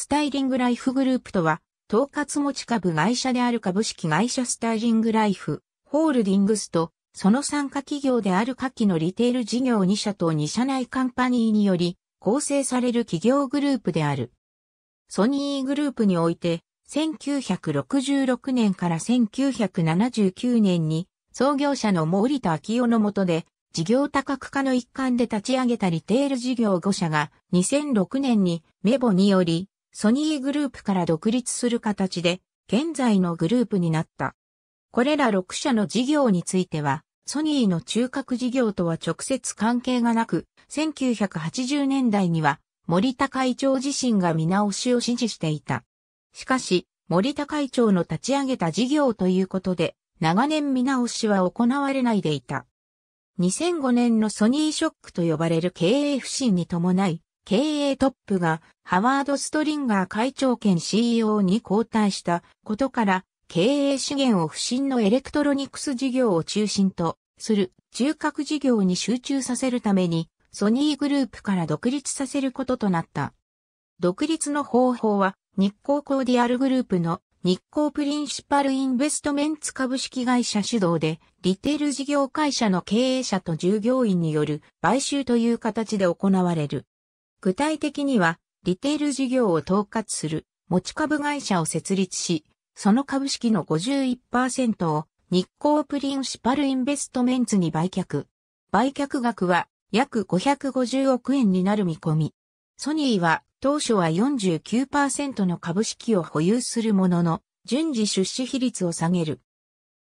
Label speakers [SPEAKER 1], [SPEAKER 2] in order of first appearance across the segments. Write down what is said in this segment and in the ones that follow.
[SPEAKER 1] スタイリングライフグループとは、統括持ち株会社である株式会社スタイリングライフ、ホールディングスと、その参加企業である下記のリテール事業2社と2社内カンパニーにより、構成される企業グループである。ソニーグループにおいて、1966年から1979年に、創業者の森田昭夫の下で、事業多角化の一環で立ち上げたリテール事業5社が2006年にメボによりソニーグループから独立する形で、現在のグループになった。これら6社の事業については、ソニーの中核事業とは直接関係がなく、1980年代には森田会長自身が見直しを指示していた。しかし、森田会長の立ち上げた事業ということで、長年見直しは行われないでいた。2005年のソニーショックと呼ばれる経営不振に伴い、経営トップがハワード・ストリンガー会長兼 CEO に交代したことから、経営資源を不振のエレクトロニクス事業を中心とする中核事業に集中させるために、ソニーグループから独立させることとなった。独立の方法は、日光コーディアルグループの日光プリンシパルインベストメンツ株式会社主導で、リテール事業会社の経営者と従業員による買収という形で行われる。具体的には、リテール事業を統括する持ち株会社を設立し、その株式の51%を日光プリンシパルインベストメンツに売却。売却額は約550億円になる見込み。ソニーは当初は49%の株式を保有するものの、順次出資比率を下げる。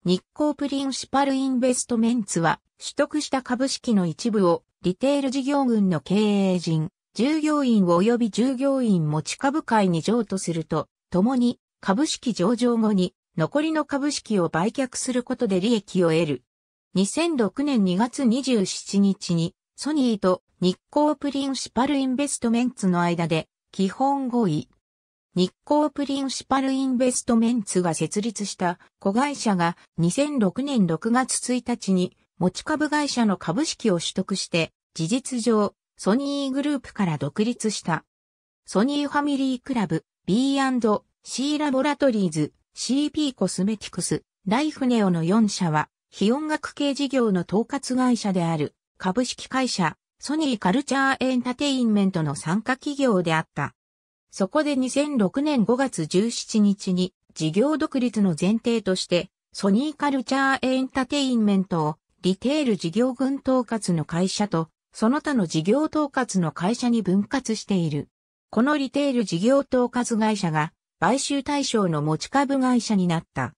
[SPEAKER 1] 日光プリンシパルインベストメンツは取得した株式の一部をリテール事業群の経営陣、従業員及び従業員持ち株会に譲渡すると、共に株式上場後に残りの株式を売却することで利益を得る。2006年2月27日にソニーと日光プリンシパルインベストメンツの間で基本合意。日光プリンシパルインベストメンツが設立した子会社が2006年6月1日に持ち株会社の株式を取得して事実上ソニーグループから独立した。ソニーファミリークラブ、B&C ラボラトリーズ、CP コスメティクス、ライフネオの4社は、非音楽系事業の統括会社である、株式会社、ソニーカルチャーエンタテインメントの参加企業であった。そこで2006年5月17日に、事業独立の前提として、ソニーカルチャーエンタテインメントを、リテール事業群統括の会社とその他の事業統括の会社に分割している。このリテール事業統括会社が買収対象の持ち株会社になった。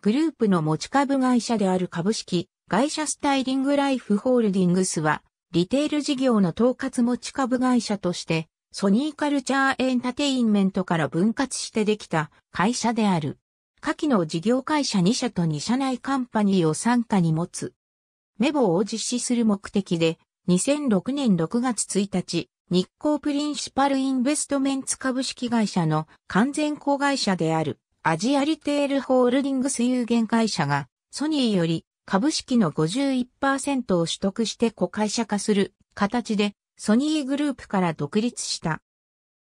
[SPEAKER 1] グループの持ち株会社である株式会社スタイリングライフホールディングスはリテール事業の統括持ち株会社としてソニーカルチャーエンタテインメントから分割してできた会社である。下記の事業会社2社と2社内カンパニーを傘下に持つ。メボを実施する目的で、2006年6月1日、日光プリンシパルインベストメンツ株式会社の完全子会社であるアジアリテールホールディングス有限会社がソニーより株式の51%を取得して子会社化する形でソニーグループから独立した。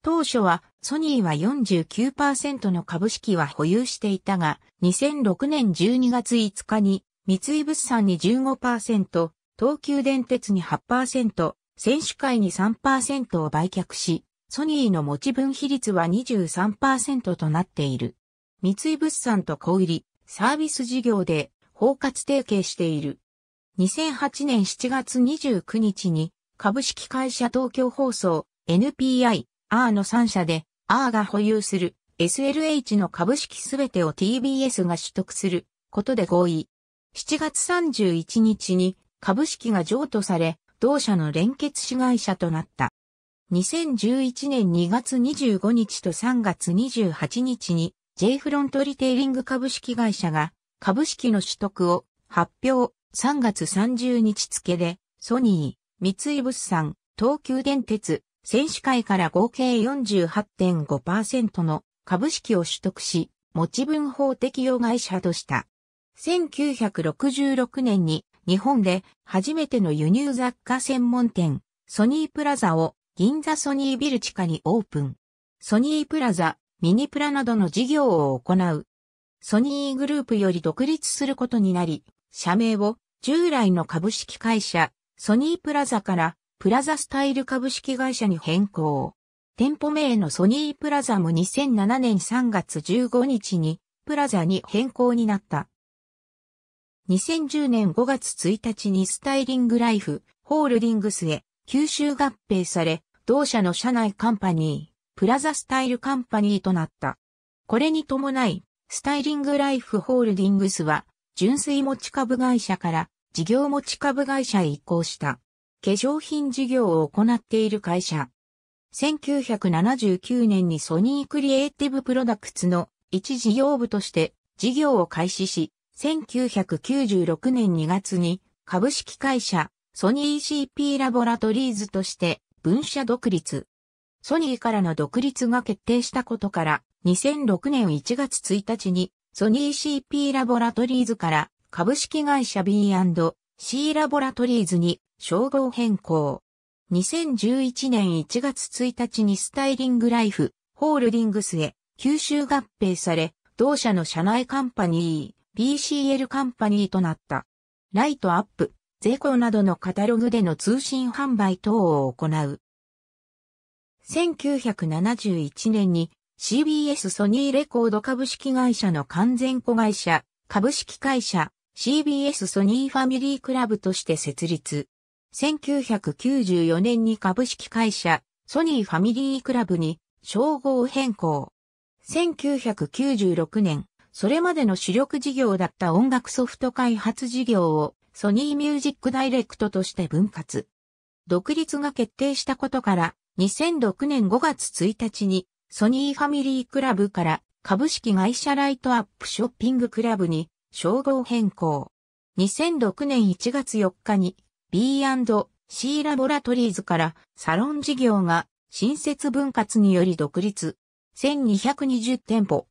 [SPEAKER 1] 当初はソニーは49%の株式は保有していたが、2006年12月5日に三井物産に15%、東急電鉄に8%、選手会に3%を売却し、ソニーの持ち分比率は23%となっている。三井物産と小売り、サービス事業で包括提携している。2008年7月29日に株式会社東京放送 NPI、R の3社で R が保有する SLH の株式すべてを TBS が取得することで合意。7月31日に株式が譲渡され、同社の連結子会社となった。2011年2月25日と3月28日に J フロントリテイリング株式会社が株式の取得を発表3月30日付でソニー、三井物産、東急電鉄、選手会から合計48.5%の株式を取得し、持ち分法適用会社とした。1966年に日本で初めての輸入雑貨専門店、ソニープラザを銀座ソニービル地下にオープン。ソニープラザ、ミニプラなどの事業を行う。ソニーグループより独立することになり、社名を従来の株式会社、ソニープラザからプラザスタイル株式会社に変更。店舗名のソニープラザも2007年3月15日にプラザに変更になった。2010年5月1日にスタイリングライフ、ホールディングスへ、吸収合併され、同社の社内カンパニー、プラザスタイルカンパニーとなった。これに伴い、スタイリングライフホールディングスは、純粋持ち株会社から事業持ち株会社へ移行した。化粧品事業を行っている会社。1979年にソニークリエイティブプロダクツの一事業部として事業を開始し、1996年2月に株式会社ソニー c p ラボラトリーズとして分社独立。ソニーからの独立が決定したことから2006年1月1日にソニー CP ラボラトリーズから株式会社 B&C ラボラトリーズに称号変更。2011年1月1日にスタイリングライフホールディングスへ吸収合併され、同社の社内カンパニー BCL カンパニーとなった。ライトアップ、税コなどのカタログでの通信販売等を行う。1971年に CBS ソニーレコード株式会社の完全子会社、株式会社 CBS ソニーファミリークラブとして設立。1994年に株式会社ソニーファミリークラブに称号変更。1996年それまでの主力事業だった音楽ソフト開発事業をソニーミュージックダイレクトとして分割。独立が決定したことから2006年5月1日にソニーファミリークラブから株式会社ライトアップショッピングクラブに称号変更。2006年1月4日に B&C ラボラトリーズからサロン事業が新設分割により独立。1220店舗、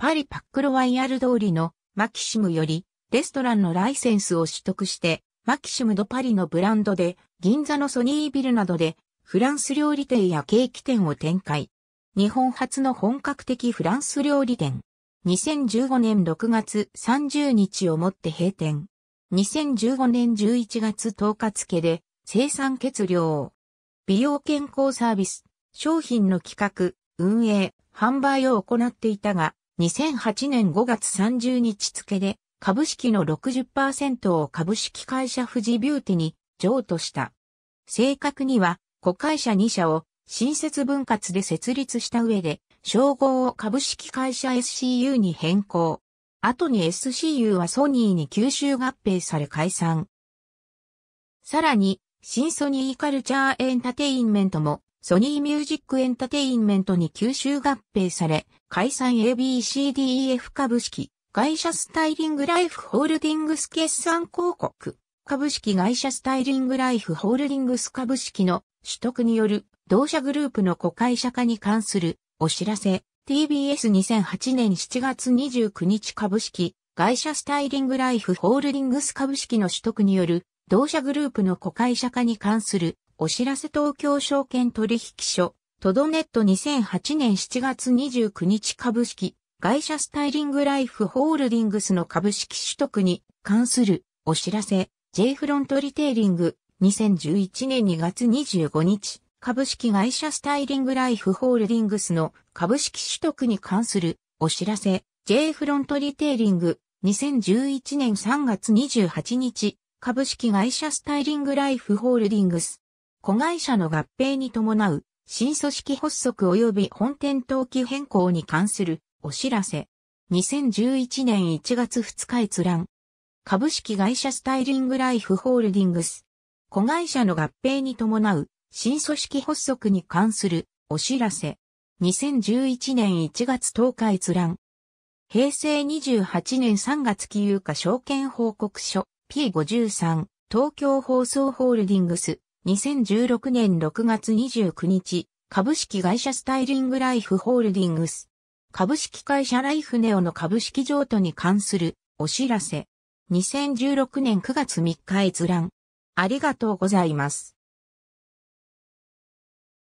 [SPEAKER 1] パリパックロワイヤル通りのマキシムよりレストランのライセンスを取得して、マキシムドパリのブランドで銀座のソニービルなどでフランス料理店やケーキ店を展開。日本初の本格的フランス料理店。2015年6月30日をもって閉店。2015年11月10日付で生産欠量。美容健康サービス、商品の企画、運営、販売を行っていたが、2008年5月30日付で株式の60%を株式会社富士ビューティに譲渡した。正確には、子会社2社を新設分割で設立した上で、称号を株式会社 SCU に変更。後に SCU はソニーに吸収合併され解散。さらに、新ソニーカルチャーエンタテインメントもソニーミュージックエンタテインメントに吸収合併され、解散 ABCDEF 株式、会社スタイリングライフホールディングス決算広告、株式会社スタイリングライフホールディングス株式の取得による同社グループの子会社化に関するお知らせ、TBS2008 年7月29日株式、会社スタイリングライフホールディングス株式の取得による同社グループの子会社化に関するお知らせ東京証券取引所、トドネット2008年7月29日株式、会社スタイリングライフホールディングスの株式取得に関するお知らせ、J フロントリテイリング、2011年2月25日、株式会社スタイリングライフホールディングスの株式取得に関するお知らせ、J フロントリテイリング、2011年3月28日、株式会社スタイリングライフホールディングス、子会社の合併に伴う新組織発足及び本店登記変更に関するお知らせ。2011年1月2日閲覧。株式会社スタイリングライフホールディングス。子会社の合併に伴う新組織発足に関するお知らせ。2011年1月10日閲覧。平成28年3月期有価証券報告書 P53 東京放送ホールディングス2016年6月29日、株式会社スタイリングライフホールディングス。株式会社ライフネオの株式譲渡に関するお知らせ。2016年9月3日閲覧。ありがとうございます。